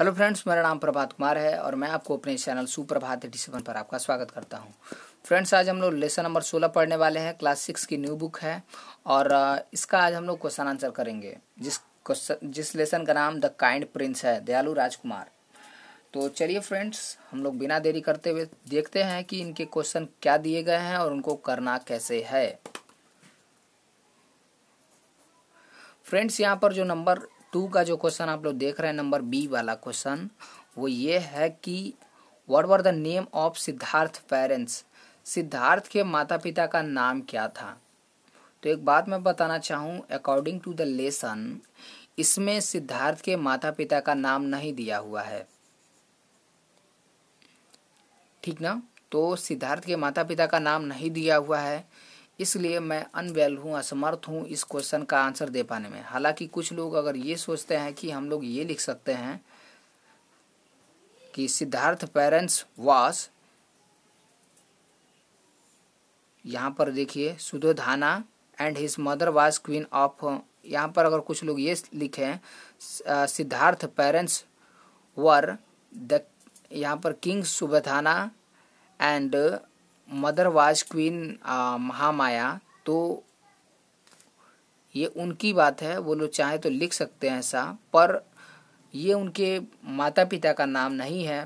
hello friends मेरा नाम प्रभात कुमार है और मैं आपको अपने चैनल सुप्रभात एटी पर आपका स्वागत करता हूं फ्रेंड्स आज हम लोग लेसन नंबर सोलह पढ़ने वाले हैं क्लास सिक्स की न्यू बुक है और इसका आज हम लोग क्वेश्चन आंसर करेंगे जिस क्वेश्चन जिस लेसन का नाम द काइंड प्रिंस है दयालु राजकुमार तो चलिए फ्रेंड्स हम लोग बिना देरी करते हुए देखते हैं कि इनके क्वेश्चन क्या दिए गए हैं और उनको करना कैसे है फ्रेंड्स यहाँ पर जो नंबर टू का जो क्वेश्चन आप लोग देख रहे हैं नंबर बी वाला क्वेश्चन वो ये है कि what were the name of Siddhartha parents Siddhartha के माता पिता का नाम क्या था तो एक बात मैं बताना चाहूँ अकॉर्डिंग टू द लेसन इसमें सिद्धार्थ के माता पिता का नाम नहीं दिया हुआ है ठीक ना तो सिद्धार्थ के माता पिता का नाम नहीं दिया हुआ है इसलिए मैं अनवेल हूँ असमर्थ हूँ इस क्वेश्चन का आंसर दे पाने में हालांकि कुछ लोग अगर ये सोचते हैं कि हम लोग ये लिख सकते हैं कि सिद्धार्थ पेरेंट्स वास यहाँ पर देखिए Suddhodana and his mother was queen of यहाँ पर अगर कुछ लोग ये लिखें सिद्धार्थ पेरेंट्स वर द यहाँ पर king Suddhodana and mother was queen Mahamaya तो ये उनकी बात है वो लोग चाहे तो लिख सकते हैं ऐसा पर ये उनके माता पिता का नाम नहीं है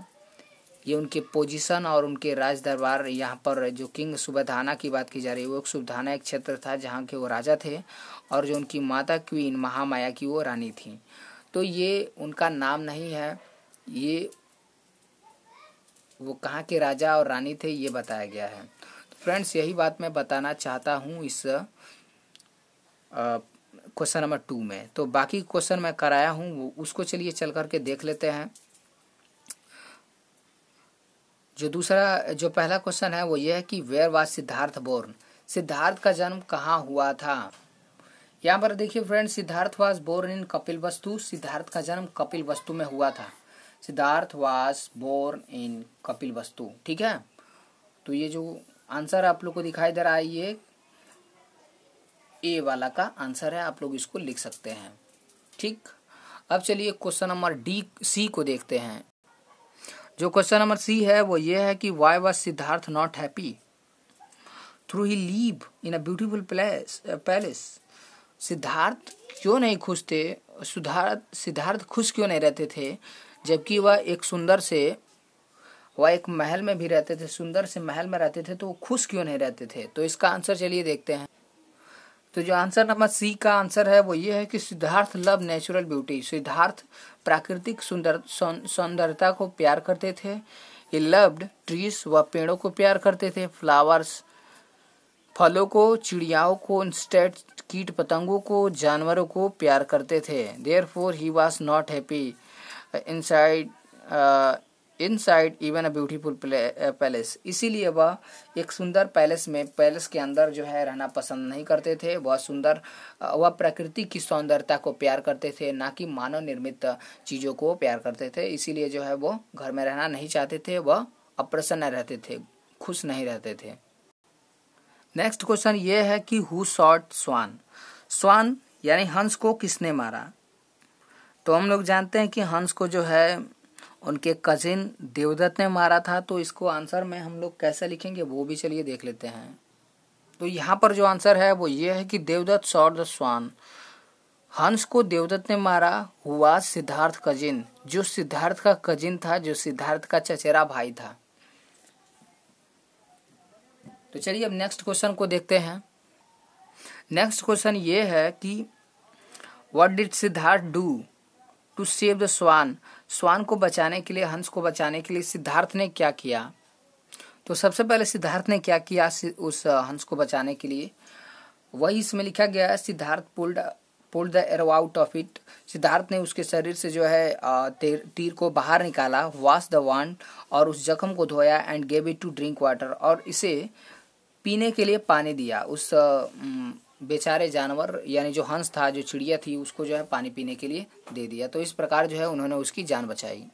ये उनके पोजीशन और उनके राज दरबार यहाँ पर जो किंग सुबधाना की बात की जा रही है वो एक सुबधाना एक क्षेत्र था जहाँ के वो राजा थे और जो उनकी माता क्वीन महामाया की वो रानी थी तो ये उनका नाम नहीं है ये वो कहाँ के राजा और रानी थे ये बताया गया है तो फ्रेंड्स यही बात मैं बताना चाहता हूँ इस क्वेश्चन नंबर टू में तो बाकी क्वेश्चन मैं कराया हूँ उसको चलिए चल करके देख लेते हैं जो दूसरा जो पहला क्वेश्चन है वो ये है कि where was Siddhartha born Siddhartha का जन्म कहाँ हुआ था यहाँ पर देखिए friend Siddhartha was born in Kapilvastu Siddhartha का जन्म कपिल वस्तु में हुआ था सिद्धार्थ वास बोर्न इन कपिल वस्तु ठीक है तो ये जो आंसर आप लोग को दिखाई दे रहा है ये ए वाला का आंसर है आप लोग इसको लिख सकते हैं ठीक अब चलिए क्वेश्चन नंबर डी सी को देखते हैं जो क्वेश्चन नंबर सी है वो ये है कि why was Siddhartha not happy through he live in a beautiful place palace Siddhartha क्यों नहीं खुश थे सिद्धार्थ सिद्धार्थ खुश क्यों नहीं रहते थे जबकि वह एक सुंदर से वह एक महल में भी रहते थे सुंदर से महल में रहते थे तो वो खुश क्यों नहीं रहते थे तो इसका आंसर चलिए देखते हैं तो जो आंसर नंबर सी का आंसर है वो ये है कि Siddhartha love natural beauty Siddhartha प्राकृतिक सुंदर सौंदर्यता को प्यार करते थे ये लव्ड ट्रीज व पेड़ों को प्यार करते थे फ्लावर्स फलों को चिड़ियाओं को इंस्टेट कीट पतंगों को जानवरों को प्यार करते थे therefore he was not happy inside uh, inside even a beautiful palace इसीलिए वह एक सुंदर पैलेस में पैलेस के अंदर जो है रहना पसंद नहीं करते थे वह सुंदर uh, वह प्रकृति की सौंदर्यता को प्यार करते थे ना कि मानव निर्मित चीज़ों को प्यार करते थे इसीलिए जो है वो घर में रहना नहीं चाहते थे वह अप्रसन्न रहते थे खुश नहीं रहते थे नेक्स्ट क्वेश्चन ये है कि हु शॉट स्वान स्वान यानी हंस को किसने मारा तो हम लोग जानते हैं कि हंस को जो है उनके कजिन देवदत्त ने मारा था तो इसको आंसर में हम लोग कैसे लिखेंगे वो भी चलिए देख लेते हैं तो यहाँ पर जो आंसर है वो ये है कि देवदत्त सौर स्वान हंस को देवदत्त ने मारा हुआ सिद्धार्थ कजिन जो सिद्धार्थ का कजिन था जो सिद्धार्थ का चचेरा भाई था तो चलिए अब नेक्स्ट क्वेश्चन को देखते हैं नेक्स्ट क्वेश्चन ये है कि what did Siddhartha do to save the swan swan को बचाने के लिए हंस को बचाने के लिए सिद्धार्थ ने क्या किया तो सबसे पहले सिद्धार्थ ने क्या किया उस हंस को बचाने के लिए वही इसमें लिखा गया है Siddhartha pulled pulled the arrow out of it Siddhartha ने उसके शरीर से जो है तेर, तीर को बाहर निकाला वॉश द वन और उस जख्म को धोया and gave it to drink water और इसे पीने के लिए पानी दिया उस बेचारे जानवर यानी जो हंस था जो चिड़िया थी उसको जो है पानी पीने के लिए दे दिया तो इस प्रकार जो है उन्होंने उसकी जान बचाई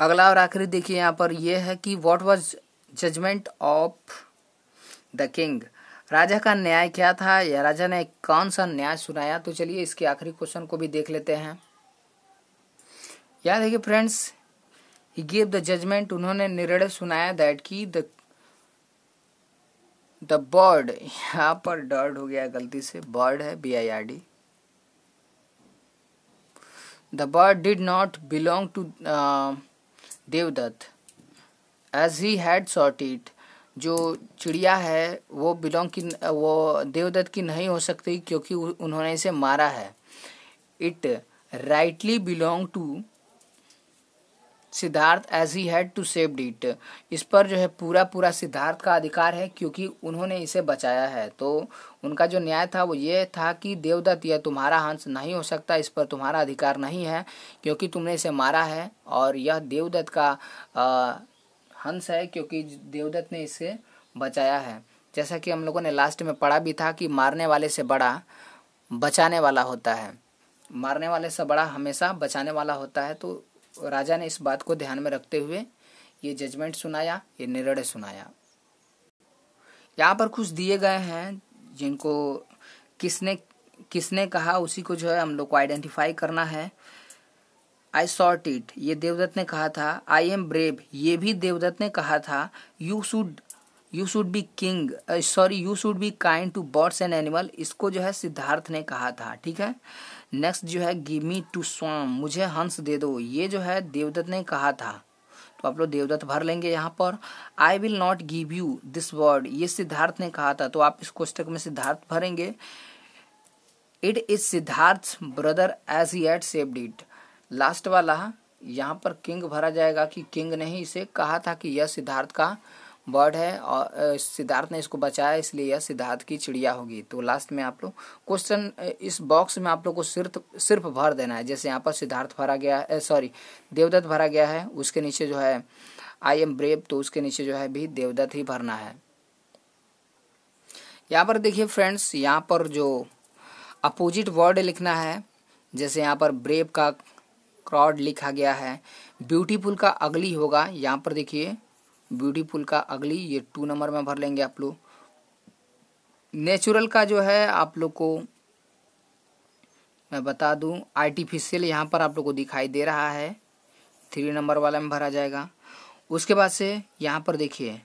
अगला और आखिरी देखिए यहाँ पर यह है कि what was judgement of the king राजा का न्याय क्या था या राजा ने कौन सा न्याय सुनाया तो चलिए इसके आखिरी क्वेश्चन को भी देख लेते हैं याद है कि friends he gave the judgement उन्होंने निर्णय सुनाया दैट की द द बर्ड यहाँ पर डर्ड हो गया गलती से बर्ड है B I R D the bird did not belong to Devadatta as he had shot it जो चिड़िया है वो बिलोंग की वो देवदत्त की नहीं हो सकती क्योंकि उन्होंने इसे मारा है it rightly belong to Siddhartha as he had to save it इस पर जो है पूरा पूरा सिद्धार्थ का अधिकार है क्योंकि उन्होंने इसे बचाया है तो उनका जो न्याय था वो ये था कि देवदत्त यह तुम्हारा हंस नहीं हो सकता इस पर तुम्हारा अधिकार नहीं है क्योंकि तुमने इसे मारा है और यह देवदत्त का आ, हंस है क्योंकि देवदत्त ने इसे बचाया है जैसा कि हम लोगों ने लास्ट में पढ़ा भी था कि मारने वाले से बड़ा बचाने वाला होता है मारने वाले से बड़ा हमेशा बचाने वाला होता है तो राजा ने इस बात को ध्यान में रखते हुए ये जजमेंट सुनाया ये निर्णय सुनाया यहाँ पर कुछ दिए गए हैं जिनको किसने किसने कहा उसी को जो है हम लोग को आइडेंटिफाई करना है आई सॉट इट ये देवदत्त ने कहा था आई एम ब्रेव ये भी देवदत्त ने कहा था you should you should be king sorry you should be kind to birds and animal इसको जो है सिद्धार्थ ने कहा था ठीक है नेक्स्ट जो है गिमी टू स्वाम मुझे हंस दे दो ये जो है देवदत्त ने कहा था तो आप लोग देवदत्त भर लेंगे यहाँ पर I will not give you this word ये सिद्धार्थ ने कहा था तो आप इस क्वेश्चन में सिद्धार्थ भरेंगे it is Siddhartha brother as he at saved it last वाला यहाँ पर किंग भरा जाएगा कि किंग ने ही इसे कहा था कि यह सिद्धार्थ का बर्ड है और सिद्धार्थ ने इसको बचाया इसलिए यह सिद्धार्थ की चिड़िया होगी तो लास्ट में आप लोग क्वेश्चन इस बॉक्स में आप लोग को सिर्फ सिर्फ भर देना है जैसे यहाँ पर सिद्धार्थ भरा गया है सॉरी देवदत्त भरा गया है उसके नीचे जो है आई एम ब्रेव तो उसके नीचे जो है भी देवदत्त ही भरना है यहाँ पर देखिए फ्रेंड्स यहाँ पर जो अपोजिट वर्ड लिखना है जैसे यहाँ पर ब्रेव का क्रॉड लिखा गया है ब्यूटीफुल का अगली होगा यहाँ पर देखिए ब्यूटीफुल का अगली ये टू नंबर में भर लेंगे आप लोग नेचुरल का जो है आप लोग को मैं बता दूं आर्टिफिशियल यहाँ पर आप लोग को दिखाई दे रहा है थ्री नंबर वाला में भरा जाएगा उसके बाद से यहाँ पर देखिए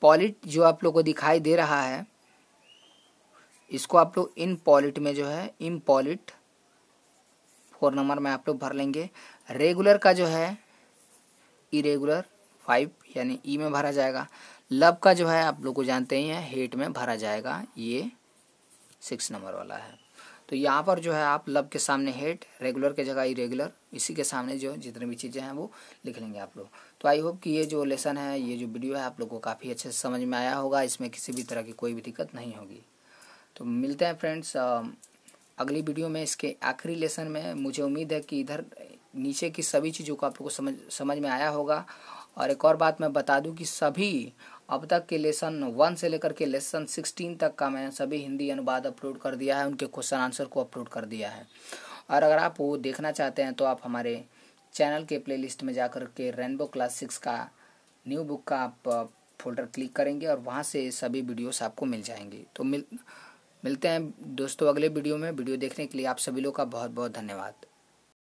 पॉलिट जो आप लोग को दिखाई दे रहा है इसको आप लोग इन पॉलिट में जो है इन पॉलिट फोर नंबर में आप लोग भर लेंगे रेगुलर का जो है इरेगुलर फाइव यानी ई e में भरा जाएगा लव का जो है आप लोग को जानते ही हैं हेट में भरा जाएगा ये सिक्स नंबर वाला है तो यहाँ पर जो है आप लव के सामने हेट रेगुलर के जगह इरेगुलर इसी के सामने जो जितनी भी चीज़ें हैं वो लिख लेंगे आप लोग तो आई होप कि ये जो लेसन है ये जो वीडियो है आप लोग को काफ़ी अच्छे से समझ में आया होगा इसमें किसी भी तरह की कोई भी दिक्कत नहीं होगी तो मिलते हैं फ्रेंड्स अगली वीडियो में इसके आखिरी लेसन में मुझे उम्मीद है कि इधर नीचे की सभी चीज़ों को आप लोग को समझ समझ में आया होगा और एक और बात मैं बता दूं कि सभी अब तक के लेसन वन से लेकर के लेसन सिक्सटीन तक का मैं सभी हिंदी अनुवाद अपलोड कर दिया है उनके क्वेश्चन आंसर को अपलोड कर दिया है और अगर आप वो देखना चाहते हैं तो आप हमारे चैनल के प्ले में जा कर के रेनबो क्लास सिक्स का न्यू बुक का आप फोल्डर क्लिक करेंगे और वहाँ से सभी वीडियोस आपको मिल जाएंगे तो मिल मिलते हैं दोस्तों अगले वीडियो में वीडियो देखने के लिए आप सभी लोग का बहुत बहुत धन्यवाद